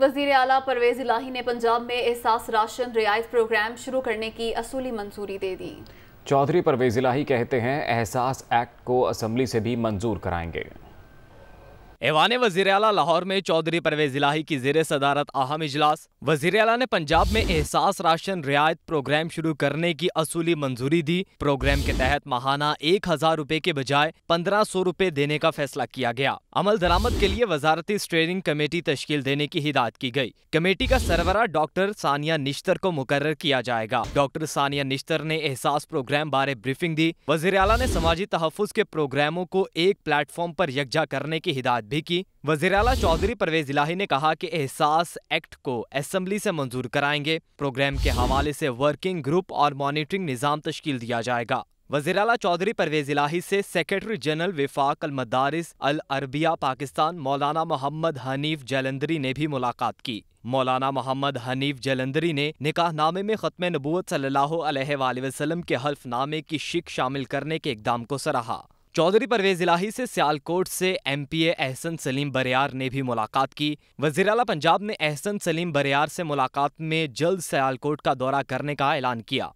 वजीर अला परवेज इलाही ने पंजाब में एहसास राशन रियायत प्रोग्राम शुरू करने की असूली मंजूरी दे दी चौधरी परवेज इलाही कहते हैं एहसास एक्ट को असम्बली से भी मंजूर कराएंगे ऐवान वजीर अला लाहौर में चौधरी परवेज इलाही की जेर सदारत अहम इजलास वजीर अला ने पंजाब में एहसास राशन रियायत प्रोग्राम शुरू करने की असूली मंजूरी दी प्रोग्राम के तहत माहाना एक हजार रूपए के बजाय पंद्रह सौ रूपए देने का फैसला किया गया अमल दरामद के लिए वजारती स्ट्रेनिंग कमेटी तश्ल देने की हिदायत की गयी कमेटी का सरवरा डॉक्टर सानिया निश्तर को मुकर किया जाएगा डॉक्टर सानिया निश्तर ने एहसास प्रोग्राम बारे ब्रीफिंग दी वजीर अला ने समाजी तहफ़ के प्रोग्रामों को एक प्लेटफॉर्म आरोप यकजा करने की हिदायत भी की वजीराला चौधरी परवेज इलाही ने कहा कि एहसास एक्ट को असम्बली से मंजूर कराएंगे प्रोग्राम के हवाले से वर्किंग ग्रुप और मॉनिटरिंग निज़ाम तश्कील दिया जाएगा वजीराला चौधरी परवेज इलाही से सेक्रेटरी जनरल विफाक अल मदारिस अल अरबिया पाकिस्तान मौलाना मोहम्मद हनीफ जलंदरी ने भी मुलाकात की मौलाना मोहम्मद हनीफ जलंदरी ने निकाहनामे में ख़त्म नबूत सल्लल्लाहु अलैहि वसल्लम के हल्फनामे की शिक शामिल करने के इकदाम को सराहा चौधरी परवेज इलाही से सियालकोट से एमपीए एहसन सलीम बरियार ने भी मुलाकात की वजीर पंजाब ने एहसन सलीम बरियार से मुलाकात में जल्द सियालकोट का दौरा करने का ऐलान किया